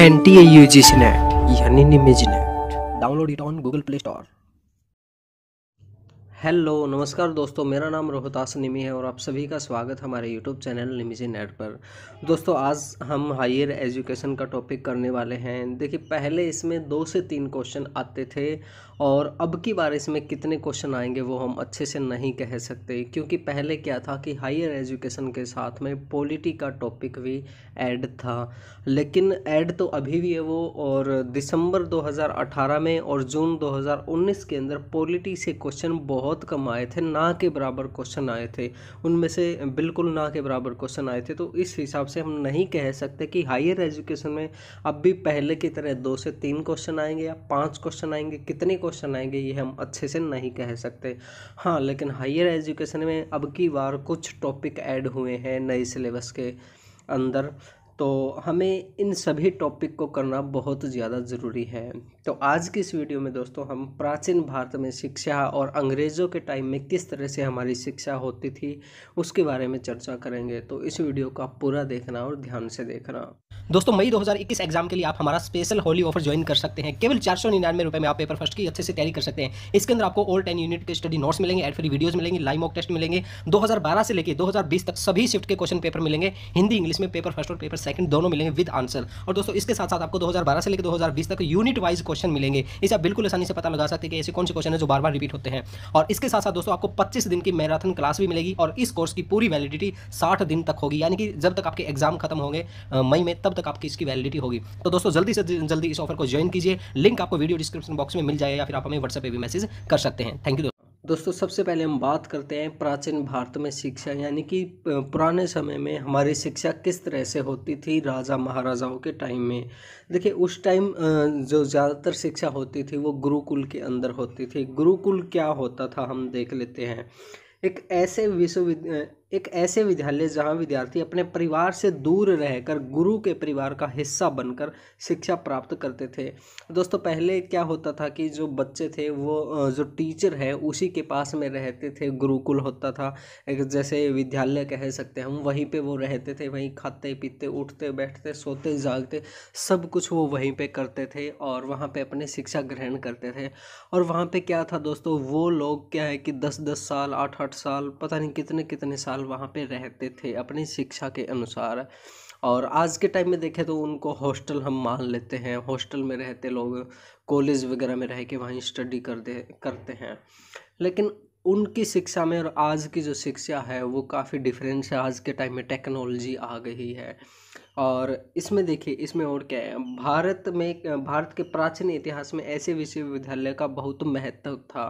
anti net net download it on Google play store hello नमस्कार दोस्तों मेरा नाम रोहतास निमी है और आप सभी का स्वागत हमारे यूट्यूब चैनल निमिजी नेट पर दोस्तों आज हम हायर एजुकेशन का टॉपिक करने वाले हैं देखिए पहले इसमें दो से तीन क्वेश्चन आते थे और अब की बार इसमें कितने क्वेश्चन आएंगे वो हम अच्छे से नहीं कह सकते क्योंकि पहले क्या था कि हायर एजुकेशन के साथ में पॉलिटी का टॉपिक भी ऐड था लेकिन ऐड तो अभी भी है वो और दिसंबर 2018 में और जून 2019 के अंदर पॉलिटी से क्वेश्चन बहुत कम आए थे ना के बराबर क्वेश्चन आए थे उनमें से बिल्कुल ना के बराबर क्वेश्चन आए थे तो इस हिसाब से हम नहीं कह सकते कि हायर एजुकेशन में अब भी पहले की तरह दो से तीन क्वेश्चन आएंगे या पाँच क्वेश्चन आएंगे कितने क्वेश्चन आएंगे ये हम अच्छे से नहीं कह सकते हाँ लेकिन हायर एजुकेशन में अब की बार कुछ टॉपिक ऐड हुए हैं नए सिलेबस के अंदर तो हमें इन सभी टॉपिक को करना बहुत ज़्यादा ज़रूरी है तो आज की इस वीडियो में दोस्तों हम प्राचीन भारत में शिक्षा और अंग्रेज़ों के टाइम में किस तरह से हमारी शिक्षा होती थी उसके बारे में चर्चा करेंगे तो इस वीडियो का पूरा देखना और ध्यान से देखना दोस्तों मई 2021 एग्जाम के लिए आप हमारा स्पेशल होली ऑफर ज्वाइन कर सकते हैं केवल चार सौ निन्यानवे रुपये में आप पेपर फर्स्ट की अच्छे से तैयारी कर सकते हैं इसके अंदर आपको ऑल टेन यूनिट के स्टडी नोट्स मिलेंगे एड फ्री वीडियोज मिलेंगे लाइव मॉक टेस्ट मिलेंगे 2012 से लेकर 2020 तक सभी शिफ्ट के क्वेश्चन पेपर मिलेंगे हिंदी इंग्लिश में पेपर फर्स्ट और पेपर सेकंड दोनों मिलेंगे विद आंसर और दोस्तों इसके साथ साथ आपको दो से लेकर दो तक यूनिट वाइज क्वेश्चन मिलेंगे इसे आप बिल्कुल आसानी से पता लगा सकते हैं कि ऐसे कौन से क्वेश्चन है जो बार बार रिपीट होते हैं और इसके साथ साथ दोस्तों आपको पच्चीस दिन की मैराथन क्लास भी मिलेगी और इस कोर्स की पूरी वैलिडिटी साठ दिन तक होगी यानी कि जब तक आपके एग्जाम खत्म होंगे मई में तब तब तक आपकी इसकी वैलिडिटी होगी तो दोस्तों जल्दी से जल्दी इस ऑफर को ज्वाइन कीजिए लिंक आपको वीडियो डिस्क्रिप्शन बॉक्स में मिल जाएगा या फिर आप हमें व्हाट्सएप पर भी मैसेज कर सकते हैं थैंक यू दोस्तों सबसे पहले हम बात करते हैं प्राचीन भारत में शिक्षा यानी कि पुराने समय में हमारी शिक्षा किस तरह से होती थी राजा महाराजाओं के टाइम में देखिए उस टाइम जो ज़्यादातर शिक्षा होती थी वो गुरुकुल के अंदर होती थी गुरुकुल क्या होता था हम देख लेते हैं एक ऐसे विश्वविद्या एक ऐसे विद्यालय जहाँ विद्यार्थी अपने परिवार से दूर रहकर गुरु के परिवार का हिस्सा बनकर शिक्षा प्राप्त करते थे दोस्तों पहले क्या होता था कि जो बच्चे थे वो जो टीचर है उसी के पास में रहते थे गुरुकुल होता था एक जैसे विद्यालय कह सकते हैं हम वहीं पे वो रहते थे वहीं खाते पीते उठते बैठते सोते जागते सब कुछ वो वहीं पर करते थे और वहाँ पर अपने शिक्षा ग्रहण करते थे और वहाँ पर क्या था दोस्तों वो लोग क्या है कि दस दस साल आठ आठ साल पता नहीं कितने कितने साल वहाँ पे रहते थे अपनी शिक्षा के अनुसार और आज के टाइम में देखें तो उनको हॉस्टल हम मान लेते हैं हॉस्टल में रहते लोग कॉलेज वगैरह में रह के वहीं स्टडी कर दे करते हैं लेकिन उनकी शिक्षा में और आज की जो शिक्षा है वो काफ़ी डिफरेंस है आज के टाइम में टेक्नोलॉजी आ गई है और इसमें देखिए इसमें और क्या है भारत में भारत के प्राचीन इतिहास में ऐसे विश्वविद्यालय का बहुत महत्व था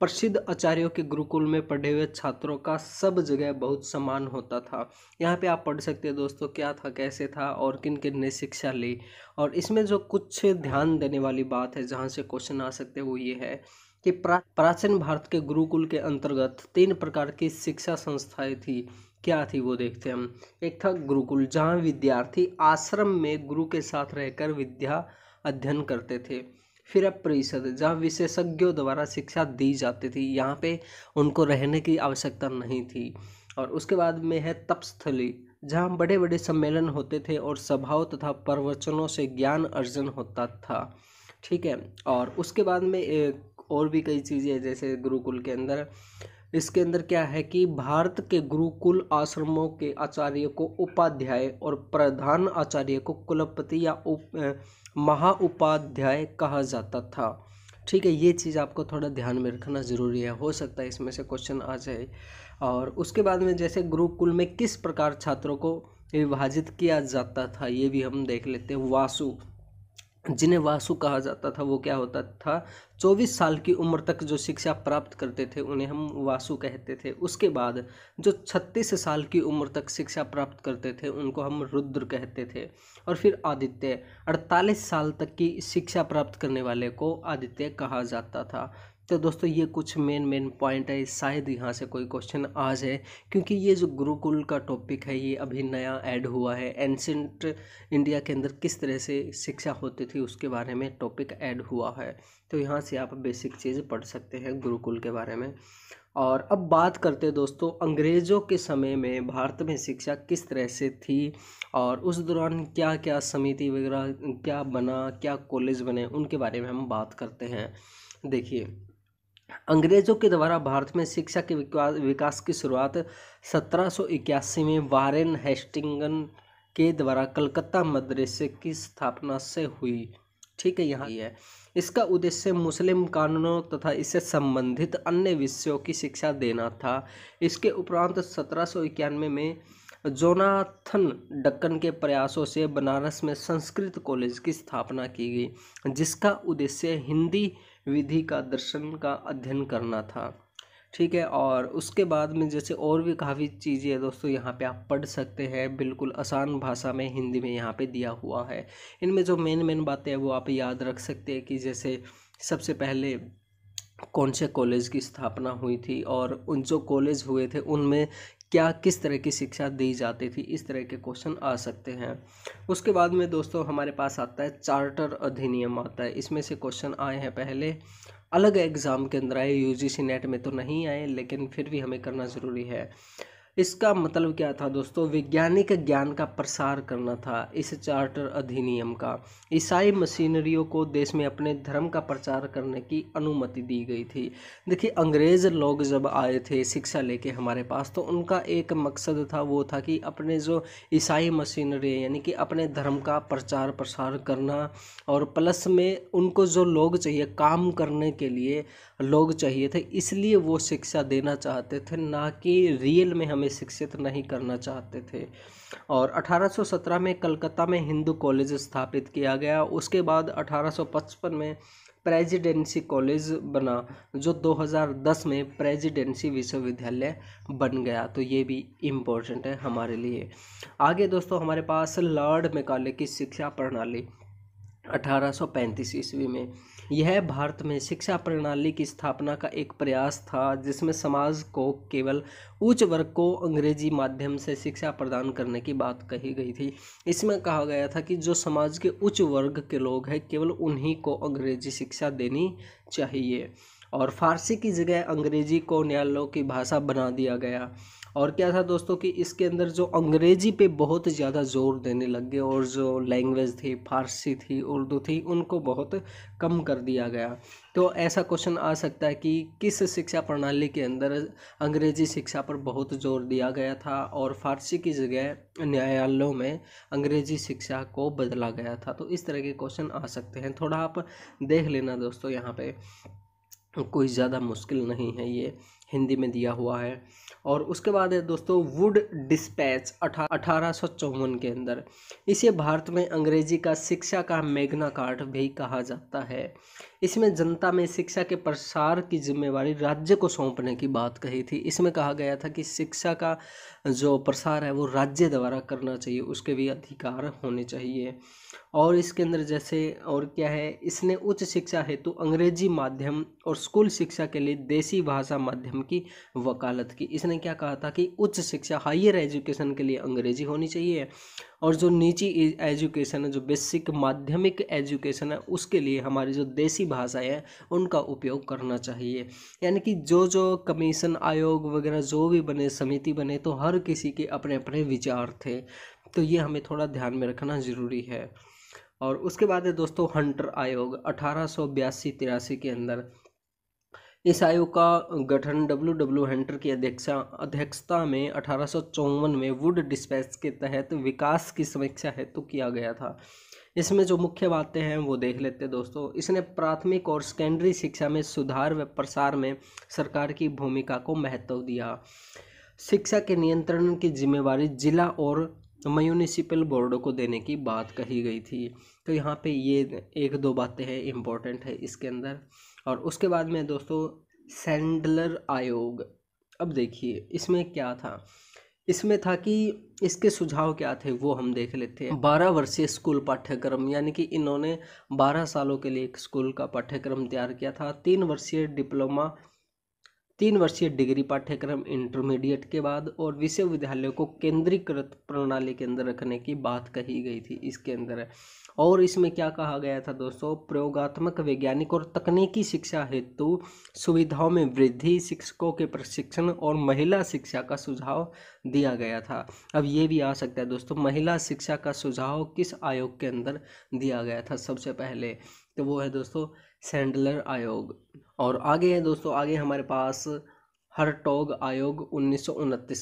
प्रसिद्ध आचार्यों के गुरुकुल में पढ़े हुए छात्रों का सब जगह बहुत सम्मान होता था यहाँ पे आप पढ़ सकते हैं दोस्तों क्या था कैसे था और किन किन ने शिक्षा ली और इसमें जो कुछ ध्यान देने वाली बात है जहाँ से क्वेश्चन आ सकते हैं वो ये है कि प्राचीन भारत के गुरुकुल के अंतर्गत तीन प्रकार की शिक्षा संस्थाएं थी क्या थी वो देखते हैं हम एक था गुरुकुल जहाँ विद्यार्थी आश्रम में गुरु के साथ रहकर विद्या अध्ययन करते थे फिर परिषद जहाँ विशेषज्ञों द्वारा शिक्षा दी जाती थी यहाँ पे उनको रहने की आवश्यकता नहीं थी और उसके बाद में है तपस्थली जहाँ बड़े बड़े सम्मेलन होते थे और सभाओं तथा प्रवचनों से ज्ञान अर्जन होता था ठीक है और उसके बाद में और भी कई चीज़ें जैसे गुरुकुल के अंदर इसके अंदर क्या है कि भारत के गुरुकुल आश्रमों के आचार्य को उपाध्याय और प्रधान आचार्य को कुलपति या उप महाउपाध्याय कहा जाता था ठीक है ये चीज़ आपको थोड़ा ध्यान में रखना ज़रूरी है हो सकता है इसमें से क्वेश्चन आ जाए और उसके बाद में जैसे गुरुकुल में किस प्रकार छात्रों को विभाजित किया जाता था ये भी हम देख लेते हैं वासु जिन्हें वासु कहा जाता था वो क्या होता था चौबीस साल की उम्र तक जो शिक्षा प्राप्त करते थे उन्हें हम वासु कहते थे उसके बाद जो छत्तीस साल की उम्र तक शिक्षा प्राप्त करते थे उनको हम रुद्र कहते थे और फिर आदित्य अड़तालीस साल तक की शिक्षा प्राप्त करने वाले को आदित्य कहा जाता था तो दोस्तों ये कुछ मेन मेन पॉइंट है शायद यहाँ से कोई क्वेश्चन आ जाए क्योंकि ये जो गुरुकुल का टॉपिक है ये अभी नया ऐड हुआ है एंसेंट इंडिया के अंदर किस तरह से शिक्षा होती थी उसके बारे में टॉपिक ऐड हुआ है तो यहाँ से आप बेसिक चीज़ पढ़ सकते हैं गुरुकुल के बारे में और अब बात करते दोस्तों अंग्रेज़ों के समय में भारत में शिक्षा किस तरह से थी और उस दौरान क्या क्या समिति वगैरह क्या बना क्या कॉलेज बने उनके बारे में हम बात करते हैं देखिए अंग्रेज़ों के द्वारा भारत में शिक्षा के विकास की शुरुआत सत्रह में वारेन हेस्टिंगन के द्वारा कलकत्ता मदरसे की स्थापना से हुई ठीक है यहाँ है इसका उद्देश्य मुस्लिम कानूनों तथा इससे संबंधित अन्य विषयों की शिक्षा देना था इसके उपरांत सत्रह में जोनाथन डक्कन के प्रयासों से बनारस में संस्कृत कॉलेज की स्थापना की गई जिसका उद्देश्य हिंदी विधि का दर्शन का अध्ययन करना था ठीक है और उसके बाद में जैसे और भी काफ़ी चीज़ें दोस्तों यहाँ पे आप पढ़ सकते हैं बिल्कुल आसान भाषा में हिंदी में यहाँ पे दिया हुआ है इनमें जो मेन मेन बातें हैं वो आप याद रख सकते हैं कि जैसे सबसे पहले कौन से कॉलेज की स्थापना हुई थी और उन जो कॉलेज हुए थे उनमें क्या किस तरह की शिक्षा दी जाती थी इस तरह के क्वेश्चन आ सकते हैं उसके बाद में दोस्तों हमारे पास आता है चार्टर अधिनियम आता है इसमें से क्वेश्चन आए हैं पहले अलग एग्ज़ाम के अंदर आए यू नेट में तो नहीं आए लेकिन फिर भी हमें करना ज़रूरी है इसका मतलब क्या था दोस्तों वैज्ञानिक ज्ञान का प्रसार करना था इस चार्टर अधिनियम का ईसाई मशीनरियों को देश में अपने धर्म का प्रचार करने की अनुमति दी गई थी देखिए अंग्रेज़ लोग जब आए थे शिक्षा लेके हमारे पास तो उनका एक मकसद था वो था कि अपने जो ईसाई मशीनरी है यानी कि अपने धर्म का प्रचार प्रसार करना और प्लस में उनको जो लोग चाहिए काम करने के लिए लोग चाहिए थे इसलिए वो शिक्षा देना चाहते थे ना कि रियल में हमें में शिक्षित नहीं करना चाहते थे और 1817 में कलकत्ता में हिंदू कॉलेज स्थापित किया गया उसके बाद 1855 में प्रेजिडेंसी कॉलेज बना जो 2010 में प्रेजिडेंसी विश्वविद्यालय बन गया तो ये भी इम्पोर्टेंट है हमारे लिए आगे दोस्तों हमारे पास लॉर्ड मेकाले की शिक्षा प्रणाली 1835 ईस्वी में यह भारत में शिक्षा प्रणाली की स्थापना का एक प्रयास था जिसमें समाज को केवल उच्च वर्ग को अंग्रेजी माध्यम से शिक्षा प्रदान करने की बात कही गई थी इसमें कहा गया था कि जो समाज के उच्च वर्ग के लोग हैं केवल उन्हीं को अंग्रेजी शिक्षा देनी चाहिए और फारसी की जगह अंग्रेजी को न्यायालयों की भाषा बना दिया गया और क्या था दोस्तों कि इसके अंदर जो अंग्रेज़ी पे बहुत ज़्यादा जोर देने लग गए और जो लैंग्वेज थी फारसी थी उर्दू थी उनको बहुत कम कर दिया गया तो ऐसा क्वेश्चन आ सकता है कि किस शिक्षा प्रणाली के अंदर अंग्रेज़ी शिक्षा पर बहुत जोर दिया गया था और फारसी की जगह न्यायालयों में अंग्रेज़ी शिक्षा को बदला गया था तो इस तरह के क्वेश्चन आ सकते हैं थोड़ा आप देख लेना दोस्तों यहाँ पर कोई ज़्यादा मुश्किल नहीं है ये हिंदी में दिया हुआ है और उसके बाद है दोस्तों वुड डिस्पैच अठारह सौ चौवन के अंदर इसे भारत में अंग्रेजी का शिक्षा का मेघना कार्ड भी कहा जाता है इसमें जनता में शिक्षा के प्रसार की जिम्मेवारी राज्य को सौंपने की बात कही थी इसमें कहा गया था कि शिक्षा का जो प्रसार है वो राज्य द्वारा करना चाहिए उसके भी अधिकार होने चाहिए और इसके अंदर जैसे और क्या है इसने उच्च शिक्षा हेतु अंग्रेजी माध्यम और स्कूल शिक्षा के लिए देसी भाषा माध्यम की वकालत की इसने क्या कहा था कि उच्च शिक्षा हायर एजुकेशन के लिए अंग्रेजी होनी चाहिए और जो निजी एजुकेशन है जो बेसिक माध्यमिक एजुकेशन है उसके लिए हमारी जो देसी भाषाएं हैं उनका उपयोग करना चाहिए यानी कि जो जो कमीशन आयोग वगैरह जो भी बने समिति बने तो हर किसी के अपने अपने विचार थे तो ये हमें थोड़ा ध्यान में रखना ज़रूरी है और उसके बाद है दोस्तों हंटर आयोग अठारह सौ बयासी तिरासी के अंदर इस आयोग का गठन डब्ल्यू डब्ल्यू हंटर की अध्यक्षा अध्यक्षता में अठारह में वुड डिस्पैच के तहत विकास की समीक्षा हेतु तो किया गया था इसमें जो मुख्य बातें हैं वो देख लेते हैं दोस्तों इसने प्राथमिक और सेकेंडरी शिक्षा में सुधार व प्रसार में सरकार की भूमिका को महत्व दिया शिक्षा के नियंत्रण की जिम्मेवारी जिला और म्यूनिसिपल बोर्डों को देने की बात कही गई थी तो यहाँ पे ये एक दो बातें हैं इम्पोर्टेंट है इसके अंदर और उसके बाद में दोस्तों सैंडलर आयोग अब देखिए इसमें क्या था इसमें था कि इसके सुझाव क्या थे वो हम देख लेते हैं बारह वर्षीय स्कूल पाठ्यक्रम यानी कि इन्होंने बारह सालों के लिए एक स्कूल का पाठ्यक्रम तैयार किया था तीन वर्षीय डिप्लोमा तीन वर्षीय डिग्री पाठ्यक्रम इंटरमीडिएट के बाद और विश्वविद्यालयों को केंद्रीकृत प्रणाली के अंदर रखने की बात कही गई थी इसके अंदर और इसमें क्या कहा गया था दोस्तों प्रयोगात्मक वैज्ञानिक और तकनीकी शिक्षा हेतु सुविधाओं में वृद्धि शिक्षकों के प्रशिक्षण और महिला शिक्षा का सुझाव दिया गया था अब ये भी आ सकता है दोस्तों महिला शिक्षा का सुझाव किस आयोग के अंदर दिया गया था सबसे पहले तो वो है दोस्तों सेंडलर आयोग और आगे है दोस्तों आगे हमारे पास हरटोग आयोग उन्नीस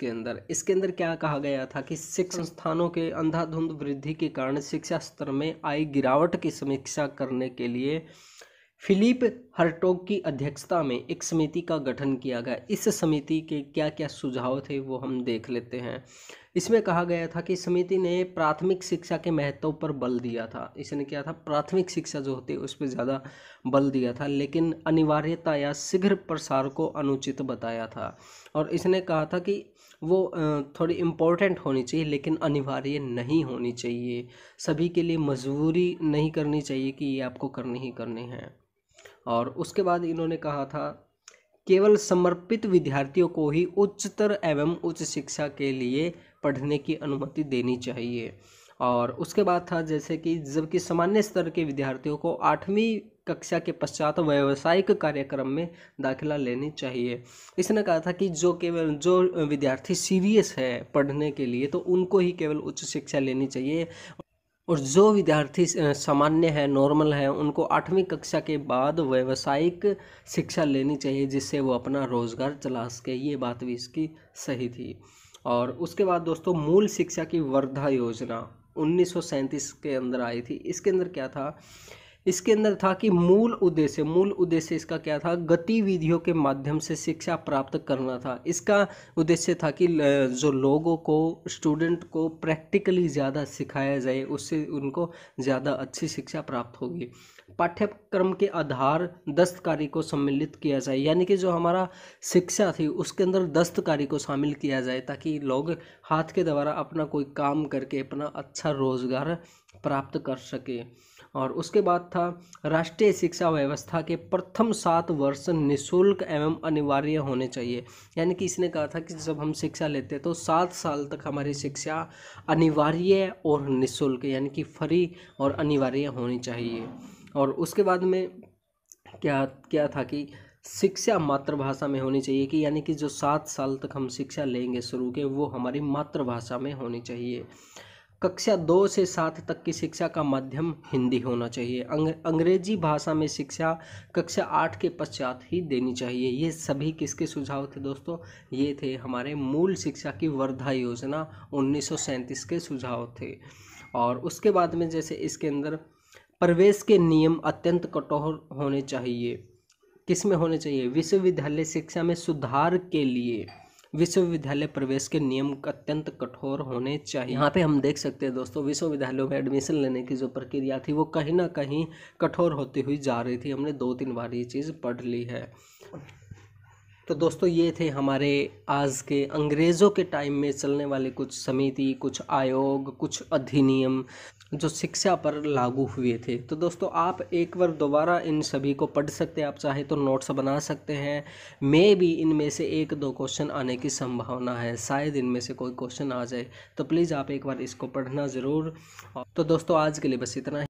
के अंदर इसके अंदर क्या कहा गया था कि शिक्षा संस्थानों के अंधाधुंध वृद्धि के कारण शिक्षा स्तर में आई गिरावट की समीक्षा करने के लिए फिलिप हर्टोग की अध्यक्षता में एक समिति का गठन किया गया इस समिति के क्या क्या सुझाव थे वो हम देख लेते हैं इसमें कहा गया था कि समिति ने प्राथमिक शिक्षा के महत्व पर बल दिया था इसने क्या था प्राथमिक शिक्षा जो होती है उस पर ज़्यादा बल दिया था लेकिन अनिवार्यता या शीघ्र प्रसार को अनुचित बताया था और इसने कहा था कि वो थोड़ी इम्पोर्टेंट होनी चाहिए लेकिन अनिवार्य नहीं होनी चाहिए सभी के लिए मजबूरी नहीं करनी चाहिए कि ये आपको करनी ही करनी है और उसके बाद इन्होंने कहा था केवल समर्पित विद्यार्थियों को ही उच्चतर एवं उच्च शिक्षा के लिए पढ़ने की अनुमति देनी चाहिए और उसके बाद था जैसे कि जबकि सामान्य स्तर के विद्यार्थियों को आठवीं कक्षा के पश्चात व्यावसायिक कार्यक्रम में दाखिला लेनी चाहिए इसने कहा था कि जो केवल जो विद्यार्थी सीरियस है पढ़ने के लिए तो उनको ही केवल उच्च शिक्षा लेनी चाहिए और जो विद्यार्थी सामान्य है नॉर्मल है उनको आठवीं कक्षा के बाद व्यावसायिक शिक्षा लेनी चाहिए जिससे वो अपना रोज़गार चला सके ये बात भी इसकी सही थी और उसके बाद दोस्तों मूल शिक्षा की वर्धा योजना उन्नीस के अंदर आई थी इसके अंदर क्या था इसके अंदर था कि मूल उद्देश्य मूल उद्देश्य इसका क्या था गतिविधियों के माध्यम से शिक्षा प्राप्त करना था इसका उद्देश्य था कि जो लोगों को स्टूडेंट को प्रैक्टिकली ज़्यादा सिखाया जाए उससे उनको ज़्यादा अच्छी शिक्षा प्राप्त होगी पाठ्यक्रम के आधार दस्तकारी को सम्मिलित किया जाए यानी कि जो हमारा शिक्षा थी उसके अंदर दस्तकारी को शामिल किया जाए ताकि लोग हाथ के द्वारा अपना कोई काम करके अपना अच्छा रोज़गार प्राप्त कर सके और उसके बाद था राष्ट्रीय शिक्षा व्यवस्था के प्रथम सात वर्ष निःशुल्क एवं अनिवार्य होने चाहिए यानी कि इसने कहा था कि जब हम शिक्षा लेते हैं तो सात साल तक हमारी शिक्षा अनिवार्य और निःशुल्क यानी कि फ्री और अनिवार्य होनी चाहिए और उसके बाद में क्या क्या था कि शिक्षा मातृभाषा में होनी चाहिए कि यानी कि जो सात साल तक हम शिक्षा लेंगे शुरू के वो हमारी मातृभाषा में होनी चाहिए कक्षा दो से सात तक की शिक्षा का माध्यम हिंदी होना चाहिए अंग, अंग्रेजी भाषा में शिक्षा कक्षा आठ के पश्चात ही देनी चाहिए ये सभी किसके सुझाव थे दोस्तों ये थे हमारे मूल शिक्षा की वर्धा योजना उन्नीस के सुझाव थे और उसके बाद में जैसे इसके अंदर प्रवेश के नियम अत्यंत कठोर होने चाहिए किस में होने चाहिए विश्वविद्यालय शिक्षा में सुधार के लिए विश्वविद्यालय प्रवेश के नियम अत्यंत कठोर होने चाहिए यहाँ पे हम देख सकते हैं दोस्तों विश्वविद्यालयों में एडमिशन लेने की जो प्रक्रिया थी वो कहीं ना कहीं कठोर होती हुई जा रही थी हमने दो तीन बार ये चीज़ पढ़ ली है तो दोस्तों ये थे हमारे आज के अंग्रेज़ों के टाइम में चलने वाले कुछ समिति कुछ आयोग कुछ अधिनियम जो शिक्षा पर लागू हुए थे तो दोस्तों आप एक बार दोबारा इन सभी को पढ़ सकते हैं आप चाहे तो नोट्स बना सकते हैं मे भी इनमें से एक दो क्वेश्चन आने की संभावना है शायद इनमें से कोई क्वेश्चन आ जाए तो प्लीज़ आप एक बार इसको पढ़ना ज़रूर तो दोस्तों आज के लिए बस इतना ही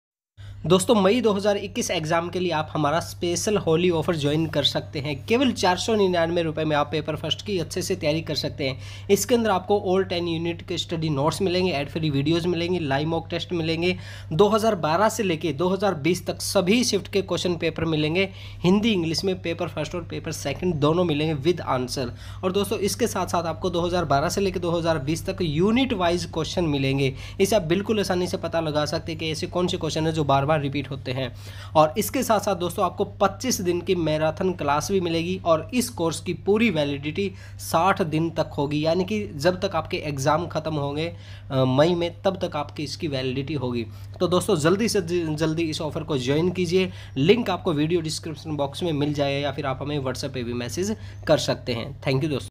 दोस्तों मई 2021 एग्ज़ाम के लिए आप हमारा स्पेशल होली ऑफर ज्वाइन कर सकते हैं केवल चार सौ निन्यानवे रुपये में आप पेपर फर्स्ट की अच्छे से तैयारी कर सकते हैं इसके अंदर आपको ऑल टेन यूनिट के स्टडी नोट्स मिलेंगे एड फ्री वीडियोज़ मिलेंगे लाइव मॉक टेस्ट मिलेंगे 2012 से लेके 2020 तक सभी शिफ्ट के क्वेश्चन पेपर मिलेंगे हिंदी इंग्लिश में पेपर फर्स्ट और पेपर सेकेंड दोनों मिलेंगे विद आंसर और दोस्तों इसके साथ साथ आपको दो से लेकर दो तक यूनिट वाइज क्वेश्चन मिलेंगे इसे आप बिल्कुल आसानी से पता लगा सकते हैं कि ऐसे कौन से क्वेश्चन है जो बार बार रिपीट होते हैं और इसके साथ साथ दोस्तों आपको 25 दिन की मैराथन क्लास भी मिलेगी और इस कोर्स की पूरी वैलिडिटी 60 दिन तक होगी यानी कि जब तक आपके एग्ज़ाम ख़त्म होंगे मई में तब तक आपकी इसकी वैलिडिटी होगी तो दोस्तों जल्दी से जल्दी इस ऑफ़र को ज्वाइन कीजिए लिंक आपको वीडियो डिस्क्रिप्शन बॉक्स में मिल जाएगा या फिर आप हमें व्हाट्सएप पर भी मैसेज कर सकते हैं थैंक यू दोस्तों